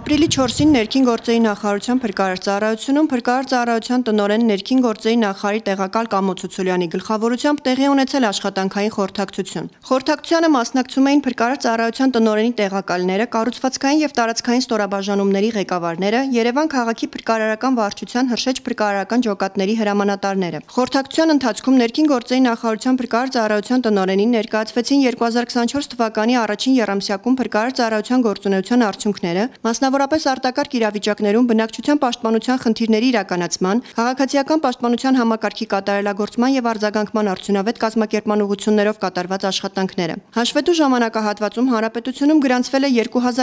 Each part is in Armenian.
Ապրիլի 4-ին ներքին գործերի նախարարության փրկարար ծառայությունում փրկարար ծառայության տնօրեն ներքին գործերի նախարարի տեղակալ Կամո Ցուցուլյանի գլխավորությամբ տեղի ունեցել աշխատանքային խորհրդակցություն։ Խորհրդակցությանը մասնակցում էին փրկարար ծառայության տնօրենի տեղակալները, կառուցվածքային եւ տարածքային ստորաբաժանումների ղեկավարները, Երևան քաղաքի փրկարարական վարչության հրշեջ փրկարարական ջոկատների հրամանատարները։ Խորհրդակցության ընթացքում ներքին գործերի նախարարության փրկարար ծառայության տնօրենին ներկայացվեցին 2024 թվականի առաջին երամսյակում փրկարար ծառայության գործունեության արդյունքները, մասնավոր Հնարավորապես արտակարգ իրավիճակներում բնակչության պաշտպանության խնդիրների իրականացման, քաղաքացիական պաշտպանության համակարգի կատարելագործման եւ արձագանքման արդյունավետ կազմակերպման ուղղություններով կատարված աշխատանքները։ Հաշվետու ժամանակահատվածում հանրապետությունում գրանցվել է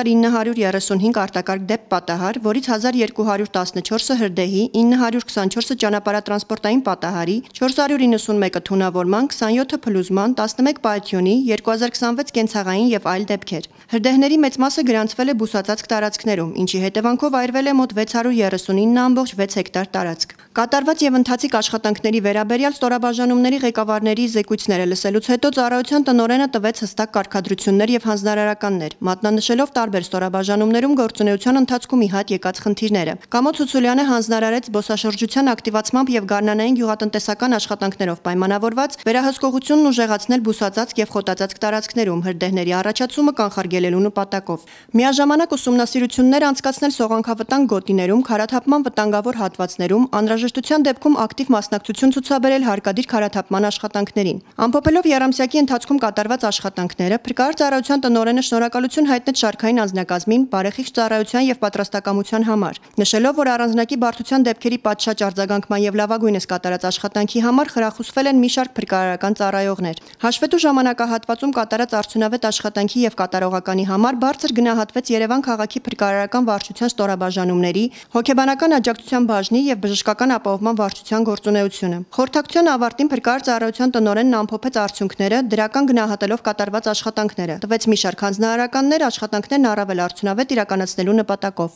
2935 արտակարգ դեպ պատահար, որից 1214-ը հրդեհի, 924-ը ճանապարհատրանսպորտային պատահարի, 491-ը թունավորման, 27-ը փլուզման, 11 պայթյունի, 2026 կենցաղային եւ այլ դեպքեր։ Հրդեհների մեծ մասը գրանցվել է բուսածածկ տարածքներում շրջաններում, ինչի հետևանքով այրվել է մոտ 639.6 հեկտար տարածք։ Կատարված եւ ընթացիկ աշխատանքների վերաբերյալ ստորաբաժանումների ղեկավարների զեկույցները լսելուց հետո ծառայության տնօրենը տվեց հստակ կարգադրություններ եւ հանձնարարականներ, մատնանշելով տարբեր ստորաբաժանումներում գործունեության ընթացքում իհատ եկած խնդիրները։ Կամոց Հուցուլյանը հանձնարարեց զբոսաշրջության ակտիվացմամբ եւ գարնանային գյուղատնտեսական աշխատանքներով պայմանավորված վերահսկողությունն ուժեղացնել բուսածածկ եւ խոտածածկ տարածքներում հրդեհների առաջացումը կանխարգելելու նպատակով։ Միաժամանակ ուսումնասիրություն Գործողություններ անցկացնել սողանքավտանգ գոտիներում, քարաթափման վտանգավոր հատվածներում, անհրաժեշտության դեպքում ակտիվ մասնակցություն ցուցաբերել հարկադիր քարաթափման աշխատանքներին։ Ամփոփելով Երամսյակի ընթացքում կատարված աշխատանքները, Փրկարար ծառայության տնօրենը շնորհակալություն հայտնեց շարքային անձնակազմին բարեխիղճ ծառայության եւ պատրաստակամության համար, նշելով, որ առանձնակի բարդության դեպքերի պատշաճ արձագանքման եւ լավագույնս կատարած աշխատանքի համար խրախուսվել են մի շարք փրկարարական ծառայողներ։ Հաշվետու ժամանակահատվածում կատարած արդյունավետ աշխատանքի եւ կատարողականի համար բարձր գնահատվեց Երևան քաղաքի փրկարարական նկարարական վարչության ստորաբաժանումների, հոգեբանական աջակցության բաժնի եւ բժշկական ապահովման վարչության գործունեությունը։ Խորհրդակցության ավարտին փրկար ծառայության տնօրենն ամփոփեց արդյունքները, դրական գնահատելով կատարված աշխատանքները։ Տվեց մի շարք հանձնարարականներ աշխատանքներն առավել արդյունավետ իրականացնելու նպատակով։